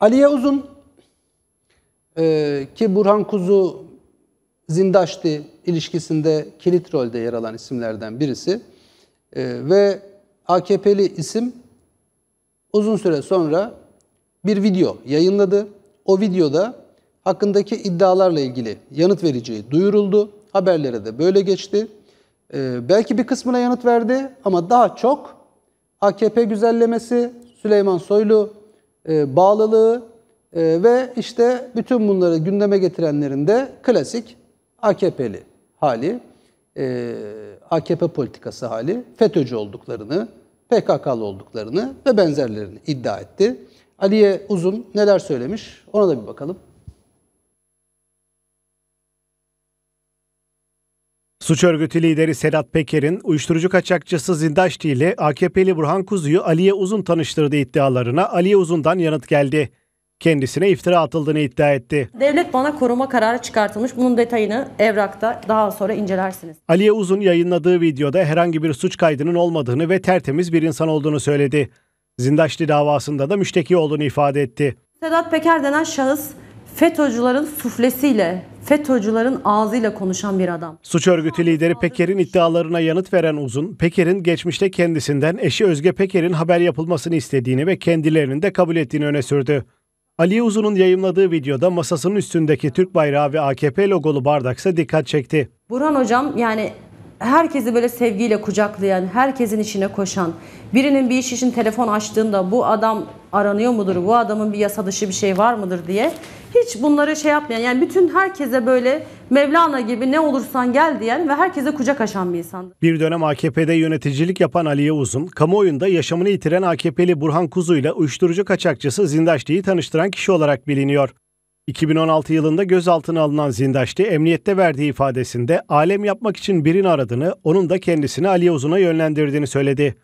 Aliye Uzun e, ki Burhan Kuzu Zindaşti ilişkisinde kilit rolde yer alan isimlerden birisi e, ve AKP'li isim uzun süre sonra bir video yayınladı. O videoda hakkındaki iddialarla ilgili yanıt vereceği duyuruldu. Haberlere de böyle geçti. Ee, belki bir kısmına yanıt verdi ama daha çok AKP güzellemesi, Süleyman Soylu e, bağlılığı e, ve işte bütün bunları gündeme getirenlerin de klasik AKP'li hali, e, AKP politikası hali, FETÖ'cü olduklarını, PKK'lı olduklarını ve benzerlerini iddia etti. Ali'ye uzun neler söylemiş ona da bir bakalım. Suç örgütü lideri Sedat Peker'in uyuşturucu kaçakçısı Zindaşti ile AKP'li Burhan Kuzu'yu Aliye Uzun tanıştırdığı iddialarına Aliye Uzun'dan yanıt geldi. Kendisine iftira atıldığını iddia etti. Devlet bana koruma kararı çıkartılmış. Bunun detayını evrakta daha sonra incelersiniz. Aliye Uzun yayınladığı videoda herhangi bir suç kaydının olmadığını ve tertemiz bir insan olduğunu söyledi. Zindaşti davasında da müşteki olduğunu ifade etti. Sedat Peker denen şahıs FETÖ'cülerin suflesiyle, FETÖ'cülerin ağzıyla konuşan bir adam. Suç örgütü lideri Peker'in iddialarına yanıt veren Uzun, Peker'in geçmişte kendisinden eşi Özge Peker'in haber yapılmasını istediğini ve kendilerinin de kabul ettiğini öne sürdü. Ali Uzun'un yayımladığı videoda masasının üstündeki Türk bayrağı ve AKP logolu bardaksa dikkat çekti. Burhan Hocam yani herkesi böyle sevgiyle kucaklayan, herkesin işine koşan, birinin bir iş için telefon açtığında bu adam aranıyor mudur, bu adamın bir yasa dışı bir şey var mıdır diye hiç bunları şey yapmayan yani bütün herkese böyle Mevlana gibi ne olursan gel diyen ve herkese kucak açan bir insandı. Bir dönem AKP'de yöneticilik yapan Aliye Uzun, kamuoyunda yaşamını yitiren AKP'li Burhan Kuzu ile uyuşturucu kaçakçısı Zindaşlı'yı tanıştıran kişi olarak biliniyor. 2016 yılında gözaltına alınan Zindaşti emniyette verdiği ifadesinde alem yapmak için birini aradığını, onun da kendisini Ali Uzun'a yönlendirdiğini söyledi.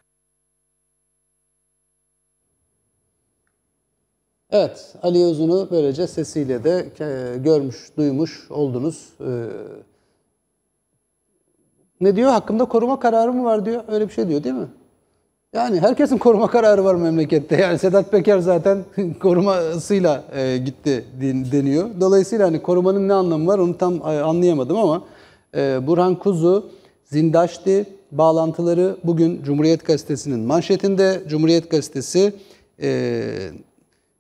Evet, Ali Uzun'u böylece sesiyle de e, görmüş, duymuş oldunuz. E, ne diyor? Hakkında koruma kararı mı var diyor. Öyle bir şey diyor değil mi? Yani herkesin koruma kararı var memlekette. Yani Sedat Peker zaten korumasıyla e, gitti deniyor. Dolayısıyla hani korumanın ne anlamı var onu tam e, anlayamadım ama e, Burhan Kuzu Zindaşti bağlantıları bugün Cumhuriyet Gazetesi'nin manşetinde. Cumhuriyet Gazetesi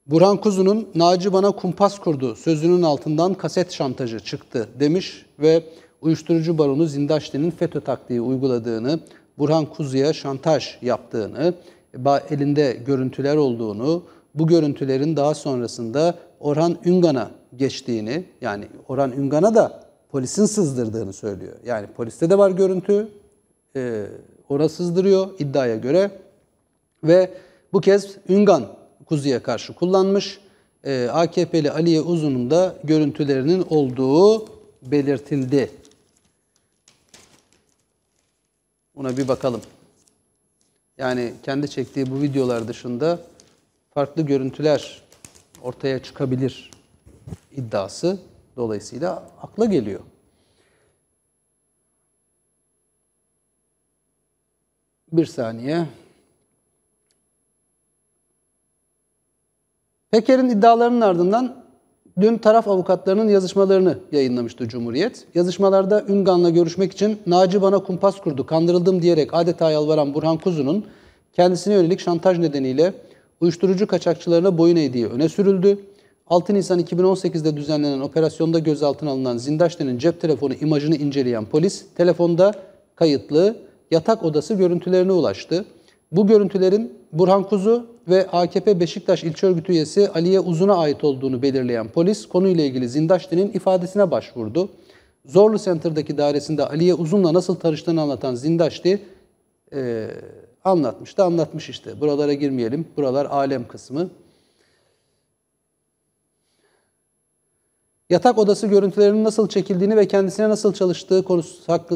Burhan Kuzu'nun Naci bana kumpas kurdu sözünün altından kaset şantajı çıktı demiş ve uyuşturucu baronu Zindaşti'nin FETÖ taktiği uyguladığını, Burhan Kuzu'ya şantaj yaptığını, elinde görüntüler olduğunu, bu görüntülerin daha sonrasında Orhan Üngan'a geçtiğini, yani Orhan Üngan'a da polisin sızdırdığını söylüyor. Yani poliste de var görüntü, e, ona sızdırıyor iddiaya göre ve bu kez Üngan Kuzu'ya karşı kullanmış. E, AKP'li Aliye Uzun'un da görüntülerinin olduğu belirtildi. Ona bir bakalım. Yani kendi çektiği bu videolar dışında farklı görüntüler ortaya çıkabilir iddiası dolayısıyla akla geliyor. Bir saniye. Peker'in iddialarının ardından Dün taraf avukatlarının yazışmalarını yayınlamıştı Cumhuriyet. Yazışmalarda Üngan'la görüşmek için Naci bana kumpas kurdu, kandırıldım diyerek adeta yalvaran Burhan Kuzu'nun kendisine yönelik şantaj nedeniyle uyuşturucu kaçakçılarına boyun eğdiği öne sürüldü. 6 Nisan 2018'de düzenlenen operasyonda gözaltına alınan Zindaşne'nin cep telefonu imajını inceleyen polis, telefonda kayıtlı yatak odası görüntülerine ulaştı. Bu görüntülerin Burhan Kuzu ve AKP Beşiktaş ilçe örgütü üyesi Aliye Uzun'a ait olduğunu belirleyen polis konuyla ilgili Zindaşti'nin ifadesine başvurdu. Zorlu Center'daki dairesinde Aliye Uzun'la nasıl tanıştığını anlatan Zindaşti e, anlatmış da anlatmış işte. Buralara girmeyelim. Buralar alem kısmı. Yatak odası görüntülerinin nasıl çekildiğini ve kendisine nasıl çalıştığı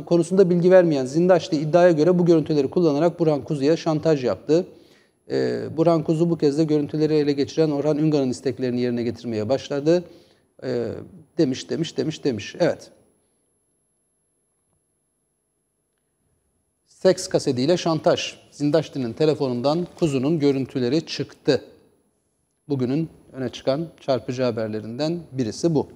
konusunda bilgi vermeyen Zindaşlı iddiaya göre bu görüntüleri kullanarak Burhan Kuzu'ya şantaj yaptı. E, ee, Burhan Kuzu bu kez de görüntüleri ele geçiren Orhan Üngan'ın isteklerini yerine getirmeye başladı. E, demiş, demiş, demiş, demiş. Evet. Seks kasetiyle şantaj. Zindaşti'nin telefonundan Kuzu'nun görüntüleri çıktı. Bugünün öne çıkan çarpıcı haberlerinden birisi bu.